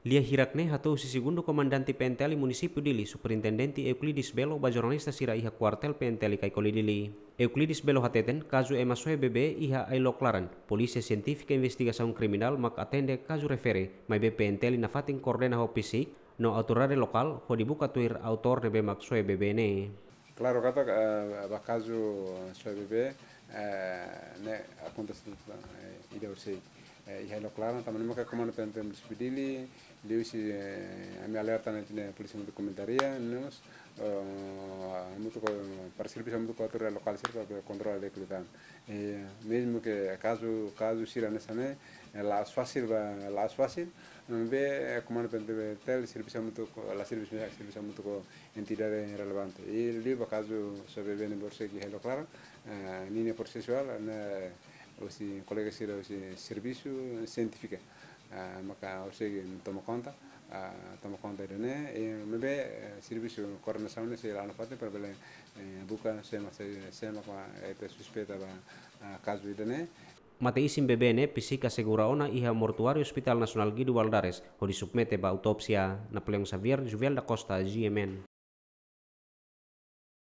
Lia hirakne hatu sisigundo komandanti penteli municipio dili superintendenti Euclides Belo bajornalista sira iha kuartel penteli kai kolidili. Euclides Belo hateten kazu emasoe bebe iha ailo claran. polisi científica investigação kriminal mak atende kazu refere mai be penteli na kordena ho pisik no autorare lokal ho dibuka tuir autor rebemak mak soe bebe ne. Claro kata eh, bakazu soe bebe eh, ne ihelo klana tamani maka el si a mi alerta policía de de para mucho local para el eh, de mismo que caso caso era necesario eh, la fácil la fácil ve comando pente tel servicio mutu la servicio servicio entidade relevante e caso sobre ya lo claro eh, niña processual aussi colega sira aussi serviço científico maka aussi toma conta uh, conta de né e mebe serviço coordenação né lá no fato para bele buka sema sema kwa eta suspeita ba caso de né Mateisin bebene pisika segura ona iha mortuario Hospital Nacional Gidu Valdares, hodi submete ba autopsia Napoleon Xavier Juvial da Costa, GMN.